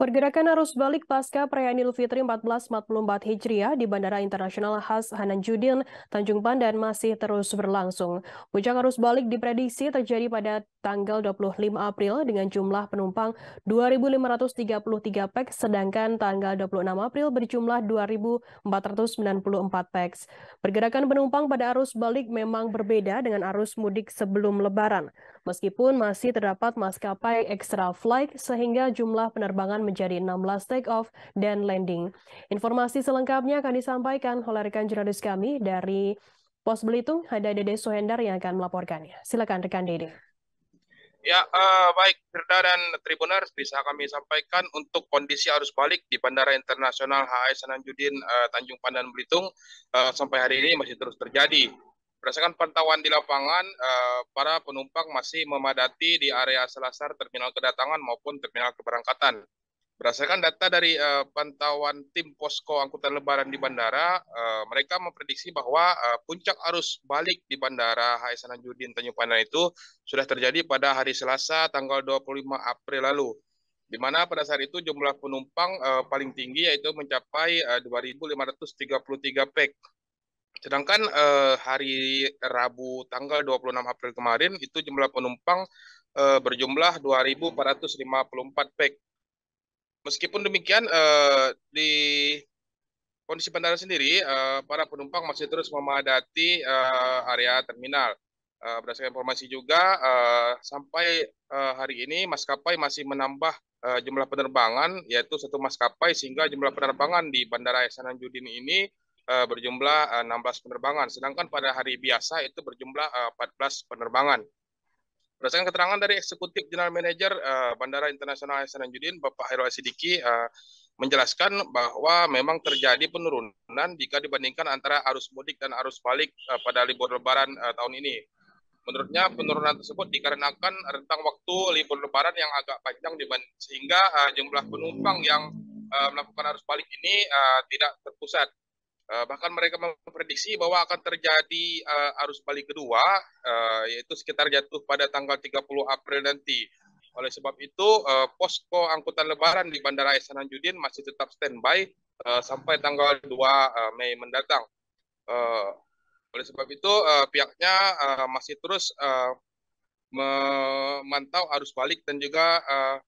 Pergerakan arus balik pasca perayaan Idul Fitri 1444 Hijriah di Bandara Internasional Has Hananjudin, Tanjung Pandan masih terus berlangsung. Puncak arus balik diprediksi terjadi pada tanggal 25 April dengan jumlah penumpang 2.533 pax, sedangkan tanggal 26 April berjumlah 2.494 pax. Pergerakan penumpang pada arus balik memang berbeda dengan arus mudik sebelum Lebaran, meskipun masih terdapat maskapai extra flight sehingga jumlah penerbangan menjadi 16 take off dan landing. Informasi selengkapnya akan disampaikan oleh rekan jurnalis kami dari Pos Belitung, ada Dede Sohendar yang akan melaporkannya. Silakan rekan Dede. Ya, uh, baik Firda dan Tribuners bisa kami sampaikan untuk kondisi arus balik di Bandara Internasional HS Sananjudin uh, Tanjung Pandan Belitung uh, sampai hari ini masih terus terjadi. Berdasarkan pantauan di lapangan, uh, para penumpang masih memadati di area selasar terminal kedatangan maupun terminal keberangkatan. Berdasarkan data dari uh, pantauan tim posko angkutan lebaran di bandara, uh, mereka memprediksi bahwa uh, puncak arus balik di bandara HS Hasanuddin Tanjung Pandan itu sudah terjadi pada hari Selasa tanggal 25 April lalu. Di mana pada saat itu jumlah penumpang uh, paling tinggi yaitu mencapai uh, 2.533 pek. Sedangkan uh, hari Rabu tanggal 26 April kemarin itu jumlah penumpang uh, berjumlah 2.454 pek. Meskipun demikian, uh, di kondisi bandara sendiri, uh, para penumpang masih terus memadati uh, area terminal. Uh, berdasarkan informasi juga, uh, sampai uh, hari ini maskapai masih menambah uh, jumlah penerbangan, yaitu satu maskapai, sehingga jumlah penerbangan di Bandara Hasanuddin ini uh, berjumlah uh, 16 penerbangan. Sedangkan pada hari biasa itu berjumlah uh, 14 penerbangan. Berdasarkan keterangan dari Eksekutif General Manager uh, Bandara Internasional Hasanuddin Bapak Hero Sidiki uh, eh, menjelaskan bahwa memang terjadi penurunan jika dibandingkan antara arus mudik dan arus balik uh, pada libur lebaran uh, tahun ini. Menurutnya penurunan tersebut dikarenakan rentang waktu libur lebaran yang agak panjang sehingga uh, jumlah penumpang yang uh, melakukan arus balik ini uh, tidak terpusat. Eh, bahkan mereka memprediksi bahwa akan terjadi eh, arus balik kedua, eh, yaitu sekitar jatuh pada tanggal 30 April nanti. Oleh sebab itu, posko angkutan lebaran di Bandara Ehsan Judin masih tetap standby sampai tanggal 2 Mei mendatang. oleh sebab itu, pihaknya masih terus memantau arus balik dan juga uh,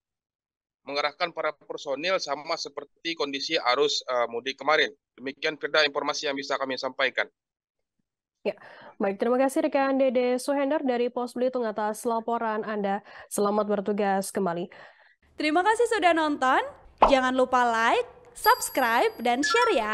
mengerahkan para personil sama seperti kondisi arus uh, mudik kemarin. Demikian Firda informasi yang bisa kami sampaikan. Ya, baik terima kasih rekan Dede Suhendar dari Pos Belitung atas laporan Anda. Selamat bertugas kembali. Terima kasih sudah nonton. Jangan lupa like, subscribe, dan share ya.